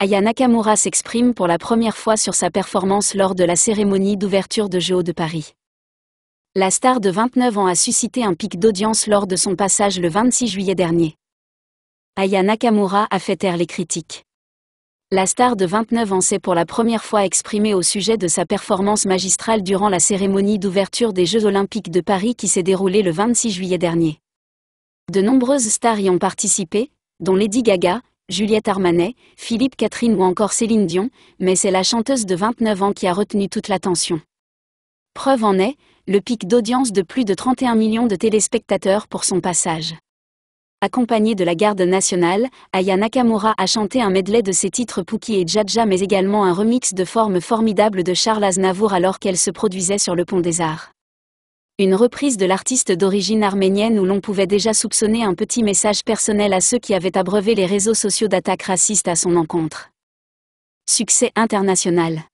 Aya Nakamura s'exprime pour la première fois sur sa performance lors de la cérémonie d'ouverture de Jeux de Paris. La star de 29 ans a suscité un pic d'audience lors de son passage le 26 juillet dernier. Aya Nakamura a fait taire les critiques. La star de 29 ans s'est pour la première fois exprimée au sujet de sa performance magistrale durant la cérémonie d'ouverture des Jeux olympiques de Paris qui s'est déroulée le 26 juillet dernier. De nombreuses stars y ont participé, dont Lady Gaga, Juliette Armanet, Philippe Catherine ou encore Céline Dion, mais c'est la chanteuse de 29 ans qui a retenu toute l'attention. Preuve en est, le pic d'audience de plus de 31 millions de téléspectateurs pour son passage. Accompagnée de la garde nationale, Aya Nakamura a chanté un medley de ses titres Pookie et Jaja mais également un remix de forme formidable de Charles Aznavour alors qu'elle se produisait sur le Pont des Arts une reprise de l'artiste d'origine arménienne où l'on pouvait déjà soupçonner un petit message personnel à ceux qui avaient abreuvé les réseaux sociaux d'attaques racistes à son encontre. Succès international.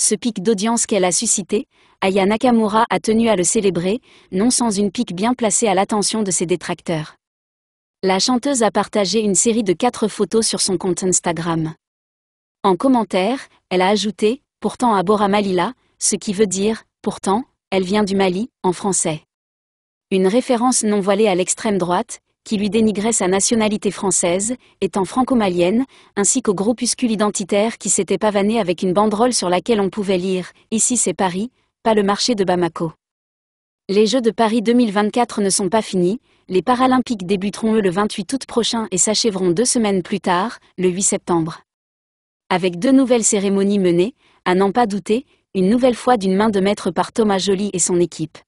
Ce pic d'audience qu'elle a suscité, Aya Nakamura a tenu à le célébrer, non sans une pique bien placée à l'attention de ses détracteurs. La chanteuse a partagé une série de quatre photos sur son compte Instagram. En commentaire, elle a ajouté Pourtant à Boramalila, ce qui veut dire Pourtant, elle vient du Mali, en français. Une référence non voilée à l'extrême droite, qui lui dénigrait sa nationalité française, étant franco-malienne, ainsi qu'au groupuscule identitaire qui s'était pavané avec une banderole sur laquelle on pouvait lire « Ici c'est Paris, pas le marché de Bamako ». Les Jeux de Paris 2024 ne sont pas finis, les Paralympiques débuteront eux le 28 août prochain et s'achèveront deux semaines plus tard, le 8 septembre. Avec deux nouvelles cérémonies menées, à n'en pas douter, une nouvelle fois d'une main de maître par Thomas Joly et son équipe.